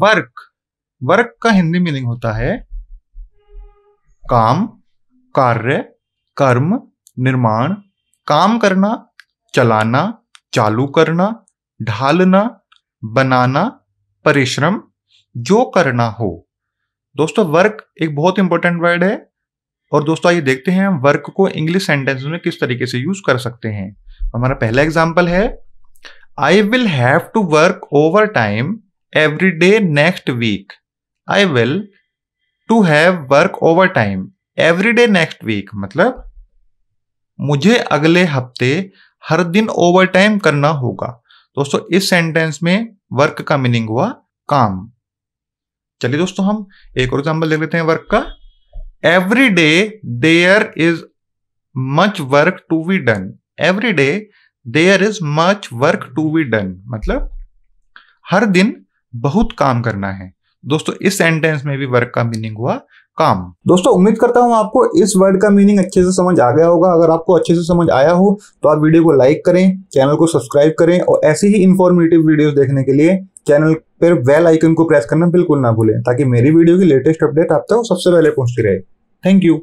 Work work का Hindi meaning होता है काम कार्य कर्म निर्माण काम करना चलाना चालू करना ढालना बनाना परिश्रम जो करना हो दोस्तों वर्क एक बहुत इंपॉर्टेंट वर्ड है और दोस्तों आइए देखते हैं हम वर्क को इंग्लिश सेंटेंस में किस तरीके से यूज कर सकते हैं हमारा पहला एग्जाम्पल है I will have to work over time every day next week. I will to have work overtime every day next week. मतलब मुझे अगले हफ्ते हर दिन ओवर टाइम करना होगा दोस्तों इस सेंटेंस में वर्क का मीनिंग हुआ काम चलिए दोस्तों हम एक और एग्जाम्पल देख लेते हैं वर्क का every day there is much work to be done every day there is much work to be done मतलब हर दिन बहुत काम करना है दोस्तों इस सेंटेंस में भी वर्क का मीनिंग हुआ काम दोस्तों उम्मीद करता हूं आपको इस वर्ड का मीनिंग अच्छे से समझ आ गया होगा अगर आपको अच्छे से समझ आया हो तो आप वीडियो को लाइक करें चैनल को सब्सक्राइब करें और ऐसे ही इंफॉर्मेटिव वीडियोस देखने के लिए चैनल पर वेल आइकन को प्रेस करना बिल्कुल ना भूलें ताकि मेरी वीडियो की लेटेस्ट अपडेट आप तक सबसे पहले पहुंचती रहे थैंक यू